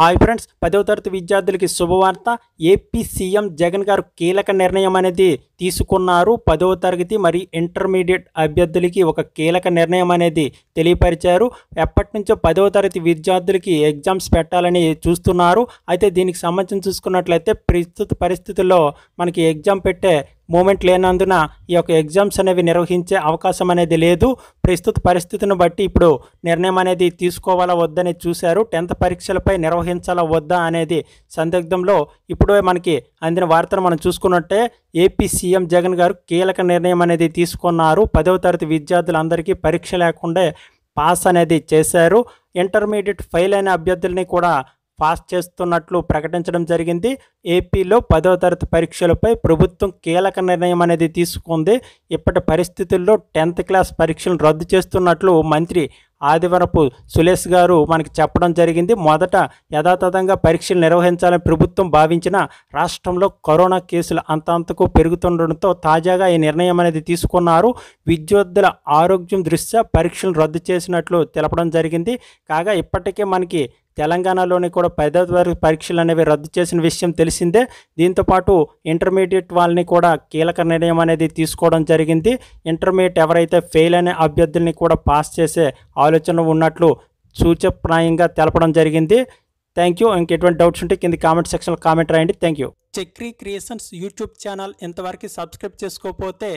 hi friends పదవ తరగతి విద్యార్థులకి శుభవార్త ఏపీ సీఎం జగన్ గారు కీలక నిర్ణయం అనేది తీసుకున్నారు పదవ తరగతి మరియు ఇంటర్మీడియట్ అభ్యర్థులకి ఒక కీలక నిర్ణయం అనేది తెలియపరిచారు ఎప్పటి నుంచో పదవ తరగతి విద్యార్థులకి ఎగ్జామ్స్ పెట్టాలని చూస్తున్నారు అయితే దీనికి సంబంధించి చూసుకున్నట్లయితే ప్రస్తుత పరిస్థితుల్లో మనకి ఎగ్జామ్ పెట్టే మూమెంట్ లేనందున ఈ యొక్క ఎగ్జామ్స్ అనేవి నిర్వహించే అవకాశం అనేది లేదు ప్రస్తుత పరిస్థితిని బట్టి ఇప్పుడు నిర్ణయం అనేది తీసుకోవాలా వద్దని చూశారు టెన్త్ పరీక్షలపై నిర్వహించాలా వద్దా అనేది సందిగ్ధంలో ఇప్పుడే మనకి అందిన వార్తను మనం చూసుకున్నట్టే ఏపీ సీఎం జగన్ గారు కీలక నిర్ణయం అనేది తీసుకున్నారు పదవ తరగతి విద్యార్థులందరికీ పరీక్ష లేకుండా పాస్ అనేది చేశారు ఇంటర్మీడియట్ ఫెయిల్ అయిన అభ్యర్థుల్ని కూడా పాస్ చేస్తున్నట్లు ప్రకటించడం జరిగింది ఏపీలో పదో తరగతి పరీక్షలపై ప్రభుత్వం కీలక నిర్ణయం అనేది తీసుకుంది ఇప్పటి పరిస్థితుల్లో టెన్త్ క్లాస్ పరీక్షలను రద్దు చేస్తున్నట్లు మంత్రి ఆదివరపు సులేష్ గారు మనకి చెప్పడం జరిగింది మొదట యథాతథంగా పరీక్షలు నిర్వహించాలని ప్రభుత్వం భావించిన రాష్ట్రంలో కరోనా కేసులు అంతంతకు పెరుగుతుండటంతో తాజాగా ఈ నిర్ణయం అనేది తీసుకున్నారు విద్యార్థుల ఆరోగ్యం దృష్ట్యా పరీక్షలు రద్దు చేసినట్లు తెలపడం జరిగింది కాగా ఇప్పటికే మనకి తెలంగాణలోని కూడా పదో తరగతి పరీక్షలు అనేవి రద్దు చేసిన విషయం తెలిసిందే దీంతోపాటు ఇంటర్మీడియట్ వాళ్ళని కూడా కీలక నిర్ణయం అనేది తీసుకోవడం జరిగింది ఇంటర్మీడియట్ ఎవరైతే ఫెయిల్ అనే అభ్యర్థుల్ని కూడా పాస్ చేసే ఆలోచన ఉన్నట్లు సూచప్రాయంగా తెలపడం జరిగింది థ్యాంక్ యూ ఇంకెటువంటి డౌట్స్ ఉంటే కింద కామెంట్ సెక్షన్లో కామెంట్ రాయండి thank you Chakri Creations YouTube channel ఇంతవరకు సబ్స్క్రైబ్ చేసుకోకపోతే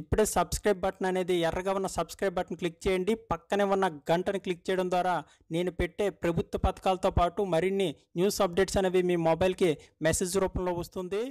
ఇప్పుడే సబ్స్క్రైబ్ బటన్ అనేది ఎర్రగా ఉన్న సబ్స్క్రైబ్ బటన్ క్లిక్ చేయండి పక్కనే ఉన్న గంటను క్లిక్ చేయడం ద్వారా నేను పెట్టే ప్రభుత్వ పథకాలతో పాటు మరిన్ని న్యూస్ అప్డేట్స్ అనేవి మీ మొబైల్కి మెసేజ్ రూపంలో వస్తుంది